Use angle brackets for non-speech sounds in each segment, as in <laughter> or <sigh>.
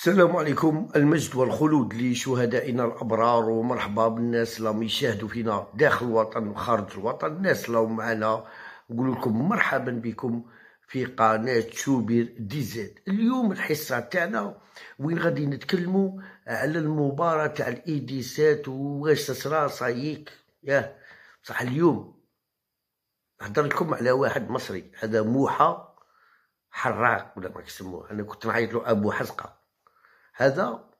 السلام عليكم المجد والخلود لشهدائنا الابرار ومرحبا بالناس اللي راهم يشاهدوا فينا داخل الوطن وخارج الوطن الناس اللي راهم معنا نقول لكم مرحبا بكم في قناه شوبير دي زيد اليوم الحصه تاعنا وين غادي نتكلموا على المباراه تاع الايديسات واش تصرا صاييك ياه بصح اليوم نهضر لكم على واحد مصري هذا موحى حراق ولا ما يسموه انا كنت نعيط له ابو حزقه هذا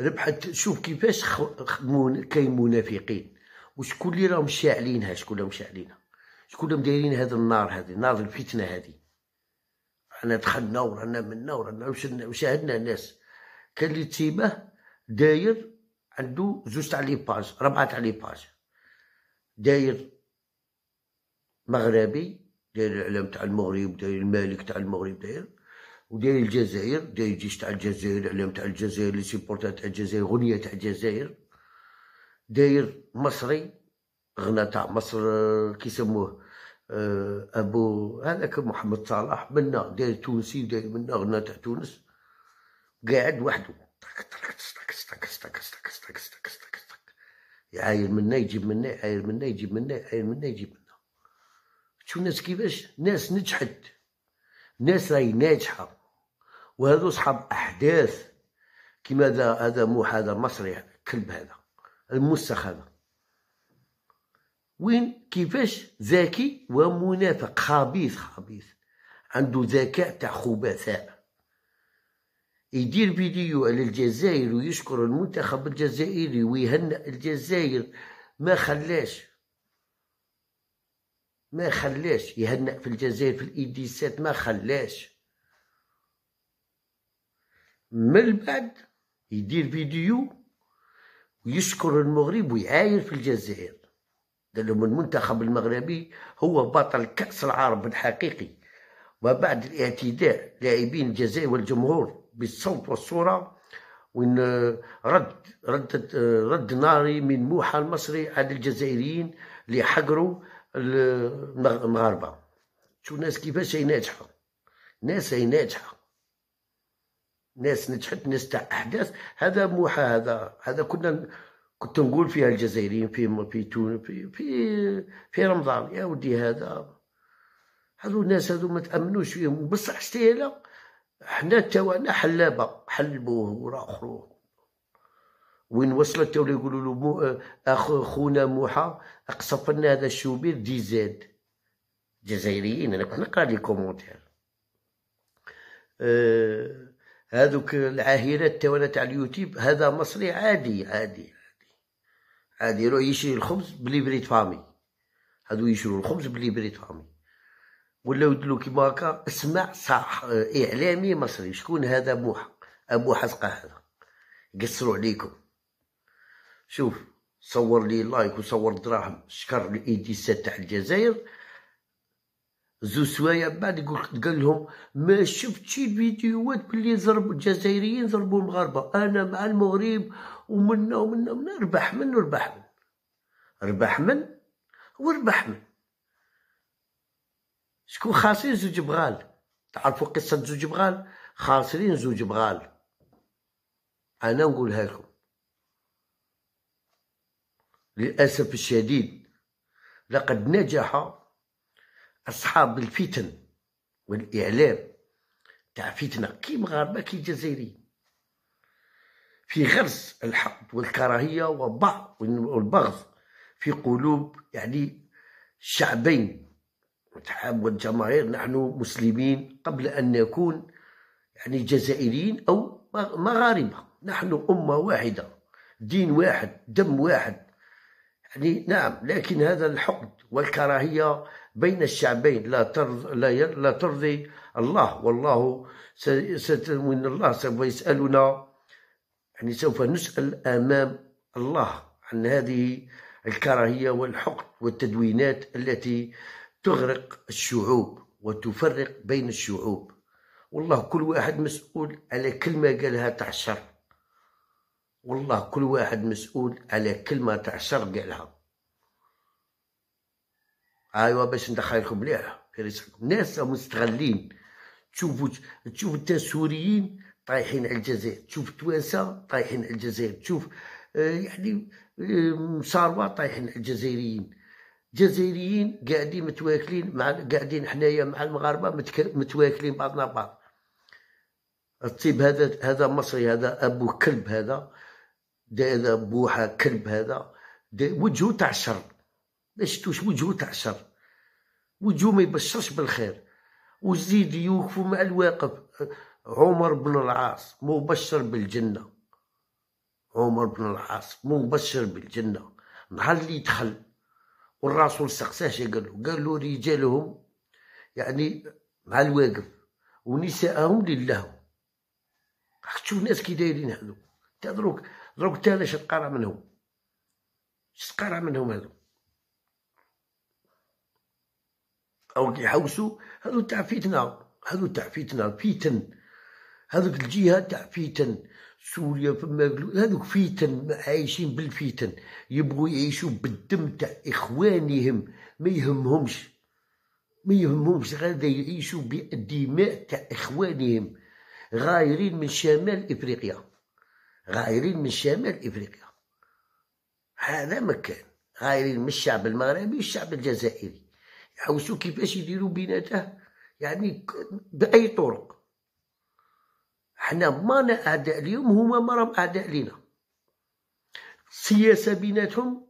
ربحت شوف كيفاش خدمون كاين منافقين وشكون اللي راهم شاعلينها شكون اللي راهم شاعلينها شكون اللي مدايرين هذا النار هذه نار الفتنه هذه انا دخلنا ورانا منا ورانا وشاهدنا الناس كان اللي تيبه داير عنده زوج تاع لي باج ربعه تاع لي باج داير مغربي داير الاعلام تاع المغرب داير الملك تاع المغرب داير وداير الجزائر داير الجيش تاع الجزائر الاعلام تاع الجزائر لي سيبورتا تاع الجزائر غنيه تاع الجزائر داير مصري غنى تاع مصر كيسموه ابو هذاك محمد صلاح منا داير تونسي داير منا غنى تاع تونس قاعد وحدو يعاير منا يجيب منا يعاير منا يجيب منا يعاير منا يجيب منا شو الناس كيفاش ناس نجحت ناس راهي ناجحه وهذو صحاب احداث كما هذا هذا مو هذا مصري كلب هذا الموسخ هذا وين كيفاش ذكي ومنافق خبيث خبيث عنده ذكاء تاع خبثاء يدير فيديو على الجزائر ويشكر المنتخب الجزائري ويهنئ الجزائر ما خلاش ما خلاش يهنئ في الجزائر في الايديسات ما خلاش من بعد يدير فيديو ويشكر المغرب ويعاير في الجزائر قال لهم المنتخب المغربي هو بطل كأس العرب الحقيقي وبعد الاعتداء لاعبين الجزائر والجمهور بالصوت والصورة وإن رد رد رد ناري من موحى المصري على الجزائريين اللي حقروا المغاربة شو الناس كيفاش هي ناجحة ناس هي ناجحة ناس نجحت ناس تاع احداث هذا محا هذا هذا كنا كنت نقول فيها الجزائريين في في تونس في في, في رمضان يا ودي هذا هذو الناس هذو ما تامنوش فيهم بصح شتيلا حنا توانا حلابه حلبوه ورا اخرو وين وصلت تولي يقولوا له مو اخ خونا موحى اقصف لنا هذا الشوبير دي زاد جزائريين انا كنت نقرا لي كومونتير أه هذوك العاهرات توانا تاع اليوتيوب هذا مصري عادي عادي عادي عادي يروح يشري الخبز بلي بريت فامي هادو يشرو الخبز بلي بريت فامي ولا يدلو كيما هكا اسمع صح اعلامي مصري شكون هذا موحى ابو حزقه هذا قصروا عليكم شوف صور لي لايك وصور دراهم شكر لايديسات تاع الجزائر زو سوايع بعد يقول قال لهم ما شفتش الفيديوهات بلي ضرب الجزائريين ضربوا المغاربه انا مع المغرب ومنا ومنا ومنا ربح من ربح من ربح من وربح من شكون خاسرين زوج بغال تعرفوا قصه زوج بغال خاسرين زوج بغال انا نقولها لكم للاسف الشديد لقد نجح أصحاب الفتن والإعلام تاع فتنة كي مغاربة كي جزائريين في غرس الحقد والكراهية والبغض في قلوب يعني الشعبين وتحابوا والجماهير نحن مسلمين قبل أن نكون يعني جزائريين أو مغاربة نحن أمة واحدة دين واحد دم واحد يعني نعم لكن هذا الحقد والكراهية بين الشعبين لا ترضي, لا ترضي الله والله وإن الله سوف يسألنا يعني سوف نسأل أمام الله عن هذه الكراهية والحقد والتدوينات التي تغرق الشعوب وتفرق بين الشعوب والله كل واحد مسؤول على كلمة قالها تحشر والله كل واحد مسؤول على كلمة تحشر قالها ايوا باش ندخلكم مليح في رزقكم ناس مستغلين تشوفوا تشوفوا انت السوريين طايحين على الجزائر تشوف التوانسه طايحين على الجزائر تشوف آه، يعني آه، مصاروا طايحين على الجزائريين جزائريين قاعدين متواكلين مع قاعدين حنايا مع المغاربه متواكلين بعضنا بعض الطيب هذا هذا مصري هذا ابو كلب هذا دا هذا بوحه كلب هذا وجهه تاع الشر ما وجهو تعشر وجهو ما يبشرش بالخير وزيد يوقفوا مع الواقف عمر بن العاص مبشر بالجنة عمر بن العاص مبشر بالجنة نهار اللي دخل والرسول سقساه شي قال له قال له رجالهم يعني مع الواقف ونساءهم لله راك تشوف الناس كي دايرين هادو تا دروك دروك تا علاش تقارع منهم تقارع منهم هادو او كيحوسوا هذو تاع فتنه هذو تاع فتنه فيتن هذوك الجهه تاع فيتن سوريا فما هذوك فيتن عايشين بالفيتن يبغوا يعيشوا بالدم تاع اخوانهم ما يهمهمش ما يهمهمش غادا يعيشوا بالدماء تاع اخوانهم غايرين من شمال افريقيا غايرين من شمال افريقيا هذا مكان غايرين من الشعب المغربي والشعب الجزائري حوسوا كيفاش يديروا بيناته يعني باي طرق حنا مانا اعداء اليوم هما راهم اعداء لينا السياسه بيناتهم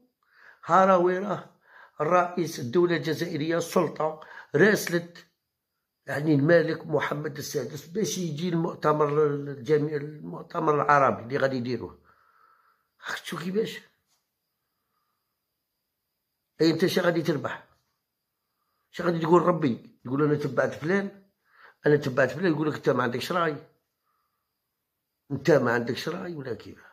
هراويره الرئيس الدوله الجزائريه السلطه راسلت يعني الملك محمد السادس باش يجي المؤتمر الجميع المؤتمر العربي اللي غادي يديروه شو كيفاش اي انت غادي تربح شو غادي تقول ربي يقول انا تبعت فلان انا تبعت فلان يقول لك انت ما عندكش راي انت ما عندكش راي ولا كيف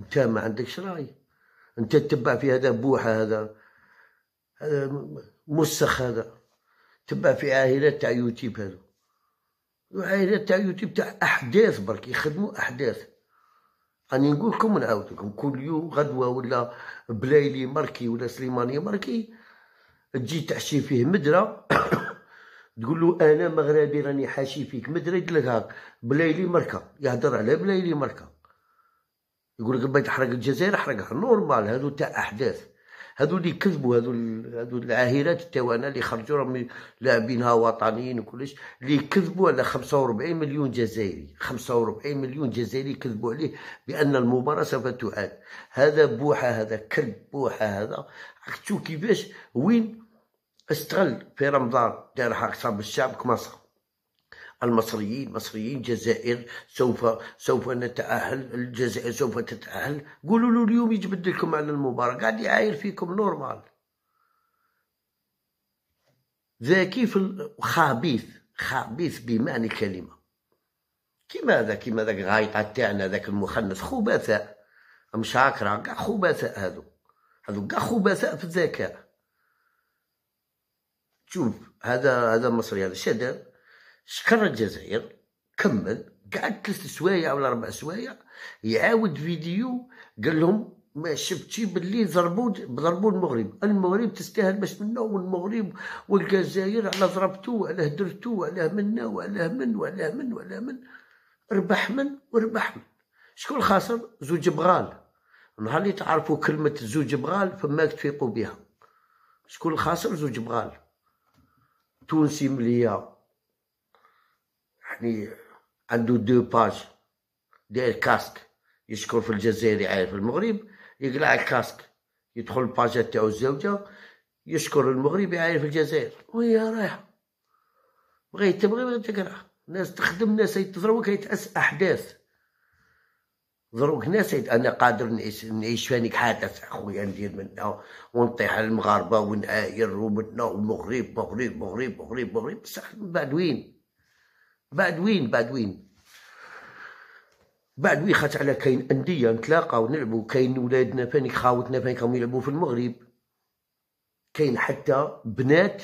انت ما عندكش راي انت تتبع في هذا بوحه هذا هذا مسخ هذا تبع في عائلات تاع يوتيوب هذا وعائلات تاع يوتيوب تاع احداث برك يخدموا احداث راني نقول لكم ونعاود لكم كل يوم غدوه ولا بلايلي مركي ولا سليماني مركي تجي تحشي فيه مدره <coughs> تقول له انا مغربي راني حاشي فيك مدري يقول لك هاك بلايلي مركه يهضر على بلايلي مركه يقول لك بغيت تحرق الجزائر حرقها نورمال هادو تاع احداث هادو اللي كذبوا هادو هادو العاهرات تاوانا اللي خرجوا راهم لاعبينها وطنيين وكلش اللي كذبوا على 45 مليون جزائري 45 مليون جزائري كذبوا عليه بان المباراه سوف تعاد هذا بوحه هذا كلب بوحه هذا شوف كيفاش وين استغل في رمضان دار حق صاب الشعب كمصر المصريين مصريين جزائر سوف سوف نتأهل الجزائر سوف تتأهل قولوا له اليوم يجبد لكم على المباراة قاعد يعاير فيكم نورمال ذكي في خبيث خبيث بمعنى الكلمة كيما هذا كيما هذاك غايطة تاعنا ذاك المخنث خبثاء مش عاكرة كاع خبثاء هذو هذو كاع خبثاء في الذكاء شوف هذا هذا مصري هذا شدر سكر الجزائر كمل قعد ثلاث سوايع ولا اربع سوايع يعاود فيديو قال لهم ما شفتي باللي ضربوا ضربوا المغرب المغرب تستاهل باش منا والمغرب والجزائر على ضربتو وعلى هدرتو وعلى منا وعلى من وعلى من وعلى من ربح من وربح من شكون خاسر زوج بغال نهار اللي تعرفوا كلمة زوج بغال فما تفيقوا بها شكون خاسر زوج بغال تونسي مليا يعني عنده دو باج داير كاسك يشكر في الجزائر يعرف في المغرب يقلع الكاسك يدخل الباجات تاعو الزوجة يشكر المغرب يعرف في الجزائر وهي رايحة بغيت تبغي بغيت تقرا ناس تخدم ناس يتضربك يتأس أحداث ضروك ناس انا قادر نعيش نعيش فانيك حادث اخويا ندير منا ونطيح على المغاربه ونعاير ومنا المغرب مغرب مغرب مغرب مغرب بصح من بعد وين بعدوين بعدوين بعد خات على كاين انديه نتلاقاو نلعبو كاين ولادنا فانيك خاوتنا فانيك راهم يلعبوا في المغرب كاين حتى بنات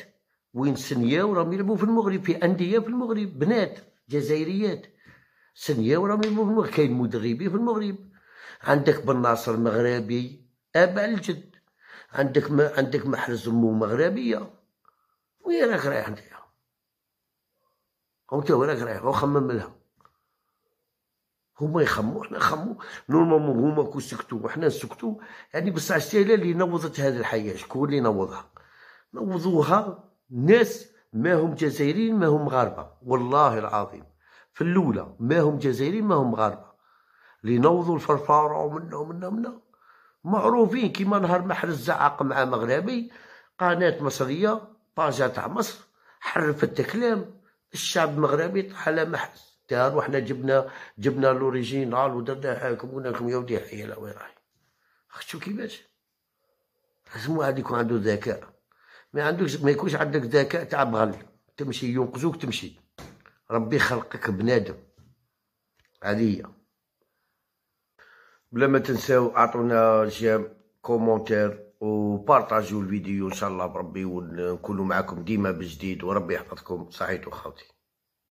وين سنياو راهم يلعبوا في المغرب في انديه في المغرب بنات جزائريات سنياو راهم يلعبوا في المغرب كاين مدربين في المغرب عندك بن ناصر مغربي ابا الجد عندك ما عندك محرز امه مغربيه وين راك رايح انت هو تو راك رايح وخمم خمم لها هما يخموا حنا نخموا نورمالمون هما كو سكتوا وحنا نسكتوا يعني بصح الشيله اللي نوضت هذه الحياه شكون اللي نوضها نوضوها ناس ما هم جزائريين ما هم مغاربه والله العظيم في الاولى ما هم جزائريين ما هم مغاربه اللي نوضوا الفرفاره ومنا ومنا ومنا معروفين كيما نهار محل الزعاق مع مغربي قناه مصريه باجا تاع مصر حرفت كلام الشعب المغربي طاح على محس تهان وحنا جبنا جبنا لوريجينال ودرنا حاكم قلنا لكم يا ودي حي لا وين راهي شو كيفاش لازم واحد يكون عنده ذكاء ما عندوش ما يكونش عندك ذكاء تاع بغل تمشي ينقذوك تمشي ربي خلقك بنادم هذه هي بلا ما تنساو اعطونا جيم كومونتير وبارطاجيو الفيديو ان شاء الله بربي ونكونوا معكم ديما بجديد وربي يحفظكم صحيتو خاوتي